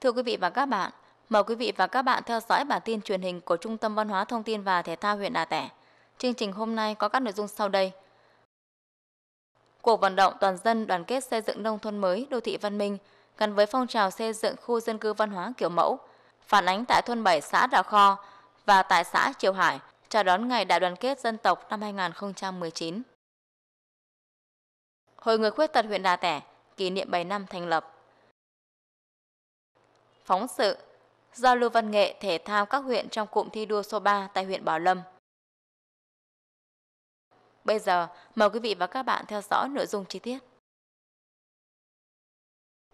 Thưa quý vị và các bạn, mời quý vị và các bạn theo dõi bản tin truyền hình của Trung tâm Văn hóa Thông tin và Thể thao huyện Đà Tẻ. Chương trình hôm nay có các nội dung sau đây. Cuộc vận động toàn dân đoàn kết xây dựng nông thôn mới, đô thị văn minh gắn với phong trào xây dựng khu dân cư văn hóa kiểu mẫu, phản ánh tại thôn 7 xã Đào Kho và tại xã Triều Hải chào đón Ngày Đại đoàn kết dân tộc năm 2019. Hội người khuyết tật huyện Đà Tẻ kỷ niệm 7 năm thành lập phóng sự, giao lưu văn nghệ thể thao các huyện trong cụm thi đua số 3 tại huyện Bảo Lâm. Bây giờ, mời quý vị và các bạn theo dõi nội dung chi tiết.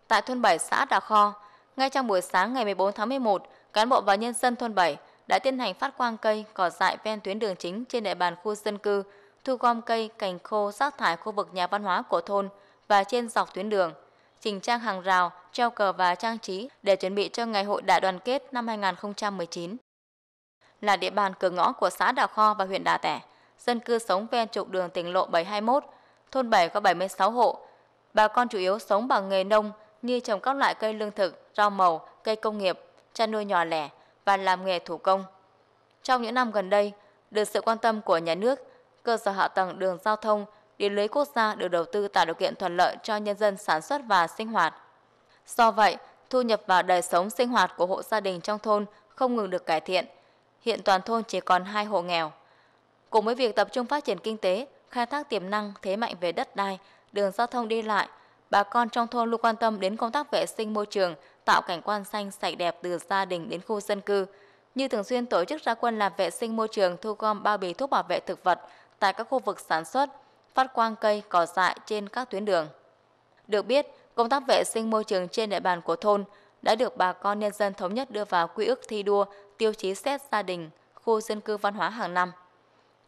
Tại thôn 7 xã Đà Kho, ngay trong buổi sáng ngày 14 tháng 11, cán bộ và nhân dân thôn 7 đã tiến hành phát quang cây cỏ dại ven tuyến đường chính trên địa bàn khu dân cư, thu gom cây, cành khô, rác thải khu vực nhà văn hóa của thôn và trên dọc tuyến đường – chỉnh trang hàng rào, treo cờ và trang trí để chuẩn bị cho ngày hội đại đoàn kết năm 2019. Là địa bàn cửa ngõ của xã Đào Kho và huyện Đà Tẻ, dân cư sống ven trục đường tỉnh lộ 721, thôn 7 có 76 hộ. Bà con chủ yếu sống bằng nghề nông như trồng các loại cây lương thực, rau màu, cây công nghiệp, chăn nuôi nhỏ lẻ và làm nghề thủ công. Trong những năm gần đây, được sự quan tâm của nhà nước, cơ sở hạ tầng đường giao thông điện lưới quốc gia được đầu tư tạo điều kiện thuận lợi cho nhân dân sản xuất và sinh hoạt. Do vậy, thu nhập và đời sống sinh hoạt của hộ gia đình trong thôn không ngừng được cải thiện. Hiện toàn thôn chỉ còn hai hộ nghèo. Cùng với việc tập trung phát triển kinh tế, khai thác tiềm năng thế mạnh về đất đai, đường giao thông đi lại, bà con trong thôn luôn quan tâm đến công tác vệ sinh môi trường, tạo cảnh quan xanh sạch đẹp từ gia đình đến khu dân cư. Như thường xuyên tổ chức ra quân làm vệ sinh môi trường thu gom bao bì thuốc bảo vệ thực vật tại các khu vực sản xuất, phát quang cây cỏ dại trên các tuyến đường. Được biết, công tác vệ sinh môi trường trên địa bàn của thôn đã được bà con nhân dân thống nhất đưa vào quy ước thi đua tiêu chí xét gia đình, khu dân cư văn hóa hàng năm.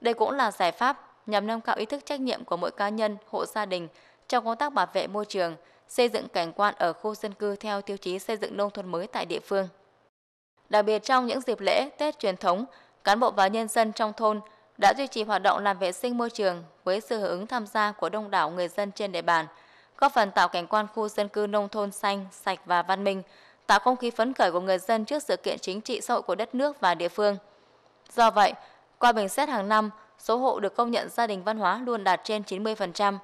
Đây cũng là giải pháp nhằm nâng cao ý thức trách nhiệm của mỗi cá nhân, hộ gia đình trong công tác bảo vệ môi trường, xây dựng cảnh quan ở khu dân cư theo tiêu chí xây dựng nông thôn mới tại địa phương. Đặc biệt trong những dịp lễ Tết truyền thống, cán bộ và nhân dân trong thôn đã duy trì hoạt động làm vệ sinh môi trường với sự hưởng ứng tham gia của đông đảo người dân trên địa bàn, góp phần tạo cảnh quan khu dân cư nông thôn xanh, sạch và văn minh, tạo không khí phấn khởi của người dân trước sự kiện chính trị xã hội của đất nước và địa phương. Do vậy, qua bình xét hàng năm, số hộ được công nhận gia đình văn hóa luôn đạt trên 90%.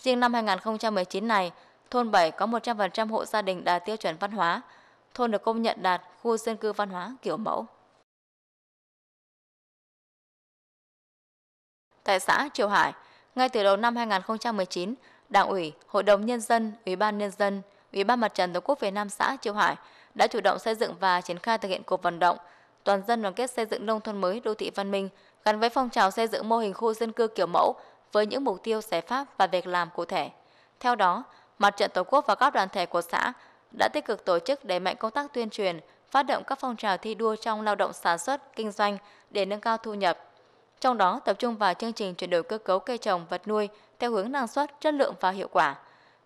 Riêng năm 2019 này, thôn 7 có 100% hộ gia đình đạt tiêu chuẩn văn hóa, thôn được công nhận đạt khu dân cư văn hóa kiểu mẫu. tại xã Triều Hải. Ngay từ đầu năm 2019, Đảng ủy, Hội đồng Nhân dân, Ủy ban Nhân dân, Ủy ban Mặt trận Tổ quốc Việt Nam xã Triều Hải đã chủ động xây dựng và triển khai thực hiện cuộc vận động toàn dân đoàn kết xây dựng nông thôn mới đô thị văn minh gắn với phong trào xây dựng mô hình khu dân cư kiểu mẫu với những mục tiêu giải pháp và việc làm cụ thể. Theo đó, Mặt trận Tổ quốc và các đoàn thể của xã đã tích cực tổ chức đẩy mạnh công tác tuyên truyền, phát động các phong trào thi đua trong lao động sản xuất, kinh doanh để nâng cao thu nhập, trong đó tập trung vào chương trình chuyển đổi cơ cấu cây trồng vật nuôi theo hướng năng suất, chất lượng và hiệu quả.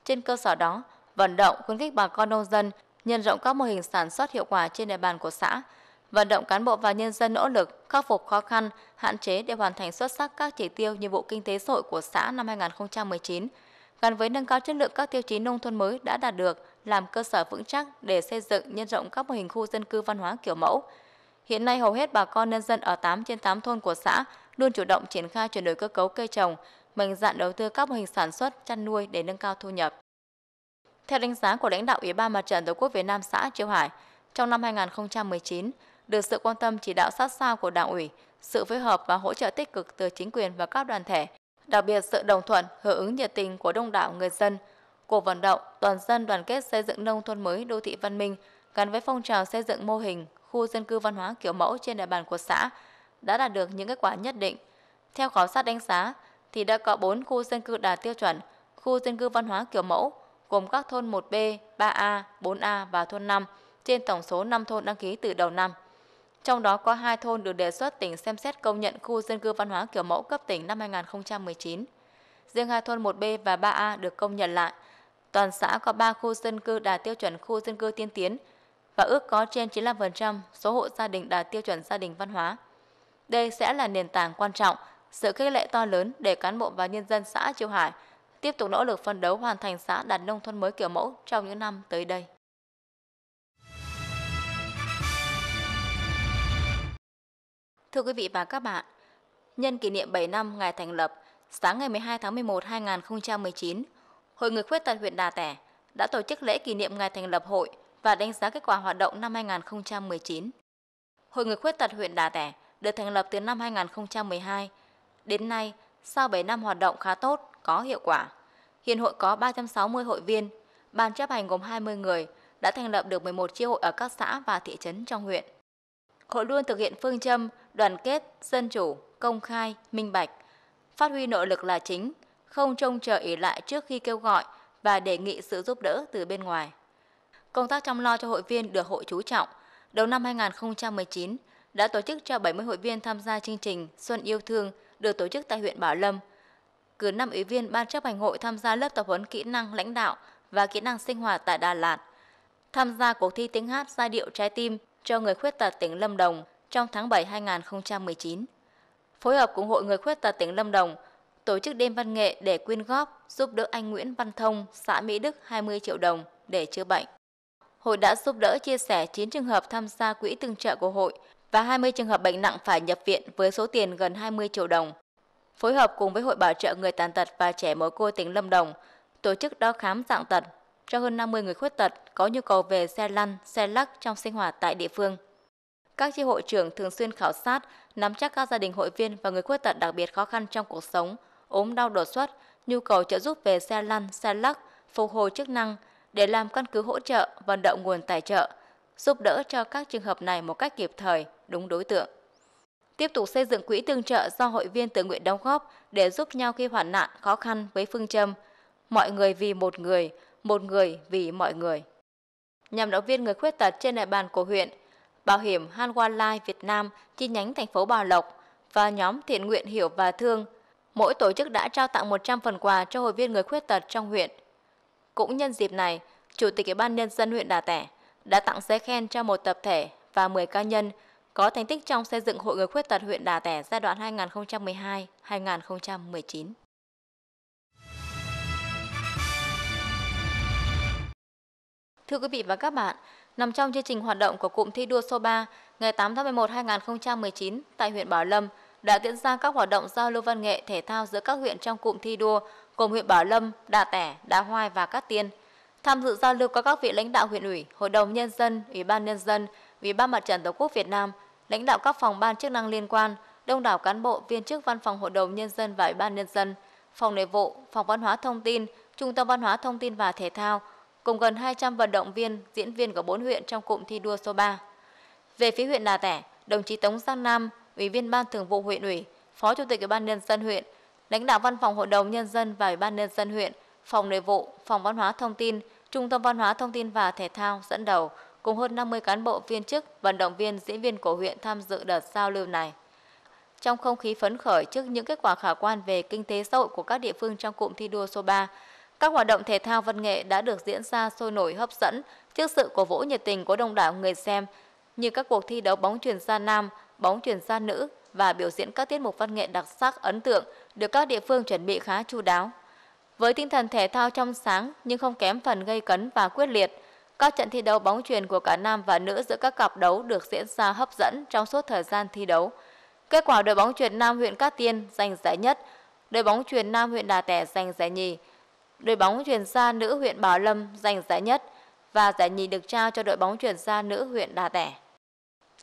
Trên cơ sở đó, vận động khuyến khích bà con nông dân nhân rộng các mô hình sản xuất hiệu quả trên địa bàn của xã, vận động cán bộ và nhân dân nỗ lực khắc phục khó khăn, hạn chế để hoàn thành xuất sắc các chỉ tiêu nhiệm vụ kinh tế xã hội của xã năm 2019, gắn với nâng cao chất lượng các tiêu chí nông thôn mới đã đạt được, làm cơ sở vững chắc để xây dựng nhân rộng các mô hình khu dân cư văn hóa kiểu mẫu. Hiện nay hầu hết bà con nhân dân ở 8 trên 8 thôn của xã luôn chủ động triển khai chuyển đổi cơ cấu cây trồng, mạnh dạn đầu tư các mô hình sản xuất, chăn nuôi để nâng cao thu nhập. Theo đánh giá của lãnh đạo Ủy ban Mặt trận Tổ quốc Việt Nam xã Triệu Hải, trong năm 2019, được sự quan tâm chỉ đạo sát sao của Đảng ủy, sự phối hợp và hỗ trợ tích cực từ chính quyền và các đoàn thể, đặc biệt sự đồng thuận, hưởng ứng nhiệt tình của đông đảo người dân, cuộc vận động toàn dân đoàn kết xây dựng nông thôn mới đô thị văn minh gắn với phong trào xây dựng mô hình khu dân cư văn hóa kiểu mẫu trên địa bàn của xã đã đạt được những kết quả nhất định. Theo khảo sát đánh giá, thì đã có 4 khu dân cư đạt tiêu chuẩn, khu dân cư văn hóa kiểu mẫu, gồm các thôn 1B, 3A, 4A và thôn 5 trên tổng số 5 thôn đăng ký từ đầu năm. Trong đó có 2 thôn được đề xuất tỉnh xem xét công nhận khu dân cư văn hóa kiểu mẫu cấp tỉnh năm 2019. Riêng hai thôn 1B và 3A được công nhận lại. Toàn xã có 3 khu dân cư đạt tiêu chuẩn khu dân cư tiên tiến và ước có trên 95% số hộ gia đình đạt tiêu chuẩn gia đình văn hóa. Đây sẽ là nền tảng quan trọng, sự khích lệ to lớn để cán bộ và nhân dân xã Châu Hải tiếp tục nỗ lực phân đấu hoàn thành xã đạt nông thôn mới kiểu mẫu trong những năm tới đây. Thưa quý vị và các bạn, nhân kỷ niệm 7 năm ngày thành lập, sáng ngày 12 tháng 11 2019, Hội người khuyết tật huyện Đà Tẻ đã tổ chức lễ kỷ niệm ngày thành lập hội và đánh giá kết quả hoạt động năm 2019. Hội người khuyết tật huyện Đà Tẻ được thành lập từ năm 2012. Đến nay, sau 7 năm hoạt động khá tốt, có hiệu quả, hiện hội có 360 hội viên, ban chấp hành gồm 20 người, đã thành lập được 11 chi hội ở các xã và thị trấn trong huyện. Hội luôn thực hiện phương châm đoàn kết, dân chủ, công khai, minh bạch, phát huy nội lực là chính, không trông chờ ý lại trước khi kêu gọi và đề nghị sự giúp đỡ từ bên ngoài. Công tác chăm lo cho hội viên được hội chú trọng. Đầu năm 2019, đã tổ chức cho 70 hội viên tham gia chương trình Xuân Yêu Thương được tổ chức tại huyện Bảo Lâm. Cứ 5 ủy viên ban chấp hành hội tham gia lớp tập huấn kỹ năng lãnh đạo và kỹ năng sinh hoạt tại Đà Lạt. Tham gia cuộc thi tiếng hát giai điệu trái tim cho người khuyết tật tỉnh Lâm Đồng trong tháng 7 2019. Phối hợp cùng Hội Người Khuyết tật tỉnh Lâm Đồng tổ chức đêm văn nghệ để quyên góp giúp đỡ anh Nguyễn Văn Thông, xã Mỹ Đức 20 triệu đồng để chữa bệnh. Hội đã giúp đỡ chia sẻ 9 trường hợp tham gia quỹ tương trợ của hội và 20 trường hợp bệnh nặng phải nhập viện với số tiền gần 20 triệu đồng. Phối hợp cùng với Hội Bảo trợ Người Tàn Tật và Trẻ Mối Côi tỉnh Lâm Đồng, tổ chức đo khám dạng tật cho hơn 50 người khuyết tật có nhu cầu về xe lăn, xe lắc trong sinh hoạt tại địa phương. Các chi hội trưởng thường xuyên khảo sát, nắm chắc các gia đình hội viên và người khuyết tật đặc biệt khó khăn trong cuộc sống, ốm đau đột xuất, nhu cầu trợ giúp về xe lăn, xe lắc, phục hồi chức năng để làm căn cứ hỗ trợ, vận động nguồn tài trợ – giúp đỡ cho các trường hợp này một cách kịp thời, đúng đối tượng. Tiếp tục xây dựng quỹ tương trợ do hội viên tự nguyện đóng góp để giúp nhau khi hoạn nạn khó khăn với phương châm mọi người vì một người, một người vì mọi người. Nhằm động viên người khuyết tật trên địa bàn của huyện, Bảo hiểm Hanwha Life Việt Nam chi nhánh thành phố Bảo Lộc và nhóm thiện nguyện hiểu và thương, mỗi tổ chức đã trao tặng 100 phần quà cho hội viên người khuyết tật trong huyện. Cũng nhân dịp này, Chủ tịch Ủy ban Nhân dân huyện Đà Tẻ đã tặng giấy khen cho một tập thể và 10 cá nhân có thành tích trong xây dựng Hội người khuyết tật huyện Đà Tẻ giai đoạn 2012-2019. Thưa quý vị và các bạn, nằm trong chương trình hoạt động của cụm thi đua số 3 ngày 8 tháng 11 2019 tại huyện Bảo Lâm đã diễn ra các hoạt động giao lưu văn nghệ thể thao giữa các huyện trong cụm thi đua gồm huyện Bảo Lâm, Đà Tẻ, Đà Hoai và Cát Tiên – Tham dự giao lưu có các vị lãnh đạo huyện ủy, hội đồng nhân dân, ủy ban nhân dân, ủy ban mặt trận tổ quốc Việt Nam, lãnh đạo các phòng ban chức năng liên quan, đông đảo cán bộ, viên chức văn phòng hội đồng nhân dân và ủy ban nhân dân, phòng nội vụ, phòng văn hóa thông tin, trung tâm văn hóa thông tin và thể thao, cùng gần 200 vận động viên, diễn viên của bốn huyện trong cụm thi đua số 3. Về phía huyện Đà Tẻ, đồng chí Tống Giang Nam, Ủy viên Ban Thường vụ huyện ủy, Phó Chủ tịch Ủy ban nhân dân huyện, lãnh đạo Văn phòng Hội đồng nhân dân và Ủy ban nhân dân huyện Phòng Nội vụ, Phòng Văn hóa Thông tin, Trung tâm Văn hóa Thông tin và Thể thao dẫn đầu cùng hơn 50 cán bộ viên chức, vận động viên, diễn viên của huyện tham dự đợt giao lưu này. Trong không khí phấn khởi trước những kết quả khả quan về kinh tế xã hội của các địa phương trong cụm thi đua số 3, các hoạt động thể thao văn nghệ đã được diễn ra sôi nổi hấp dẫn trước sự cổ vũ nhiệt tình của đông đảo người xem như các cuộc thi đấu bóng truyền xa nam, bóng truyền xa nữ và biểu diễn các tiết mục văn nghệ đặc sắc ấn tượng được các địa phương chuẩn bị khá chu đáo. Với tinh thần thể thao trong sáng nhưng không kém phần gây cấn và quyết liệt, các trận thi đấu bóng truyền của cả nam và nữ giữa các cặp đấu được diễn ra hấp dẫn trong suốt thời gian thi đấu. Kết quả đội bóng truyền nam huyện Cát Tiên giành giải nhất, đội bóng truyền nam huyện Đà Tẻ giành giải nhì, đội bóng truyền xa nữ huyện Bảo Lâm giành giải nhất và giải nhì được trao cho đội bóng truyền xa nữ huyện Đà Tẻ.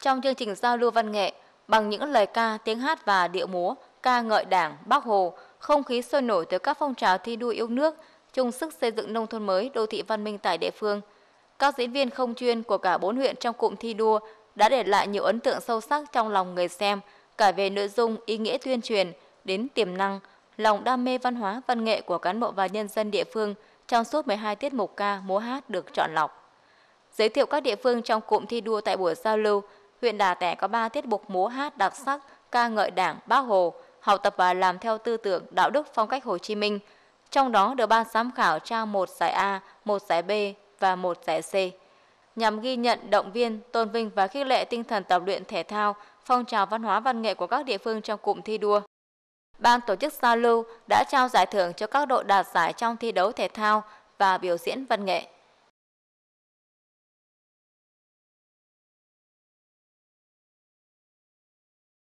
Trong chương trình giao lưu văn nghệ, bằng những lời ca, tiếng hát và điệu múa, ca ngợi Đảng, Bác Hồ, không khí sôi nổi tới các phong trào thi đua yêu nước, chung sức xây dựng nông thôn mới, đô thị văn minh tại địa phương. Các diễn viên không chuyên của cả bốn huyện trong cụm thi đua đã để lại nhiều ấn tượng sâu sắc trong lòng người xem, cả về nội dung, ý nghĩa tuyên truyền, đến tiềm năng, lòng đam mê văn hóa, văn nghệ của cán bộ và nhân dân địa phương trong suốt 12 tiết mục ca, múa hát được chọn lọc. Giới thiệu các địa phương trong cụm thi đua tại buổi giao lưu, huyện Đà Tẻ có 3 tiết mục múa hát đặc sắc ca ngợi Đảng, Bác Hồ – học tập và làm theo tư tưởng đạo đức phong cách Hồ Chí Minh. Trong đó được ban giám khảo trao một giải A, một giải B và một giải C nhằm ghi nhận, động viên, tôn vinh và khích lệ tinh thần tập luyện thể thao, phong trào văn hóa văn nghệ của các địa phương trong cụm thi đua. Ban tổ chức giao lưu đã trao giải thưởng cho các đội đạt giải trong thi đấu thể thao và biểu diễn văn nghệ.